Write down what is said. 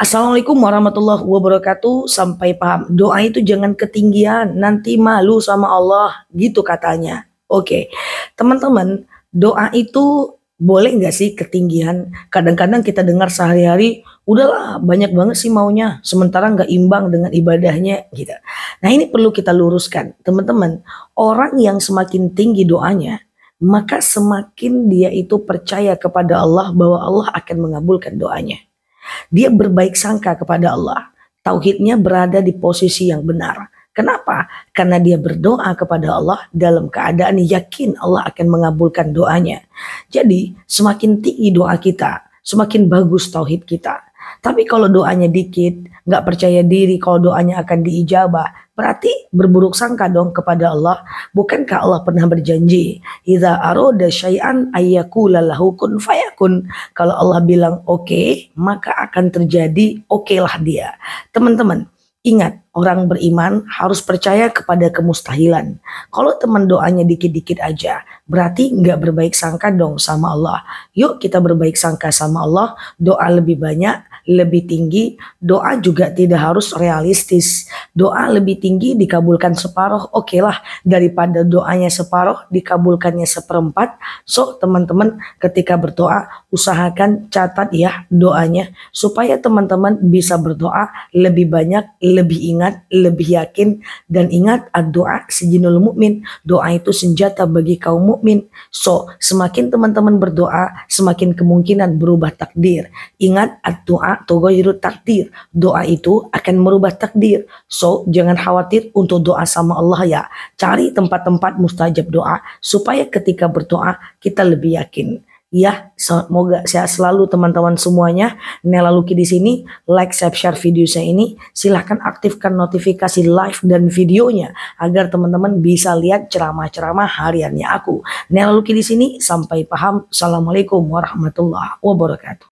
Assalamualaikum warahmatullahi wabarakatuh. Sampai paham, doa itu jangan ketinggian, nanti malu sama Allah, gitu katanya. Oke, teman-teman, doa itu boleh nggak sih ketinggian? Kadang-kadang kita dengar sehari-hari, udahlah banyak banget sih maunya, sementara nggak imbang dengan ibadahnya, gitu. Nah ini perlu kita luruskan, teman-teman. Orang yang semakin tinggi doanya, maka semakin dia itu percaya kepada Allah bahwa Allah akan mengabulkan doanya. Dia berbaik sangka kepada Allah. Tauhidnya berada di posisi yang benar. Kenapa? Karena dia berdoa kepada Allah dalam keadaan yakin Allah akan mengabulkan doanya. Jadi, semakin tinggi doa kita, semakin bagus tauhid kita. Tapi kalau doanya dikit, nggak percaya diri kalau doanya akan diijabah, Berarti berburuk sangka dong kepada Allah. Bukankah Allah pernah berjanji, "Idza syai'an ayyakula fayakun." Kalau Allah bilang oke, okay, maka akan terjadi oke okay dia. Teman-teman, Ingat, orang beriman harus percaya kepada kemustahilan. Kalau teman doanya dikit-dikit aja, berarti nggak berbaik sangka dong sama Allah. Yuk kita berbaik sangka sama Allah, doa lebih banyak, lebih tinggi, doa juga tidak harus realistis. Doa lebih tinggi dikabulkan separuh, oke okay lah. Daripada doanya separuh, dikabulkannya seperempat. So, teman-teman ketika berdoa, usahakan catat ya doanya. Supaya teman-teman bisa berdoa lebih banyak, lebih ingat, lebih yakin. Dan ingat, doa sejinul mukmin. Doa itu senjata bagi kaum mukmin. So, semakin teman-teman berdoa, semakin kemungkinan berubah takdir. Ingat, doa doa takdir. Doa itu akan merubah takdir. So, jangan khawatir untuk doa sama Allah ya. Cari tempat-tempat mustajab doa supaya ketika berdoa kita lebih yakin. Ya, semoga sehat selalu teman-teman semuanya. Nela Luki di sini, like, share, share video saya ini. Silahkan aktifkan notifikasi live dan videonya agar teman-teman bisa lihat ceramah-ceramah hariannya aku. Nela Luki di sini, sampai paham. Assalamualaikum warahmatullahi wabarakatuh.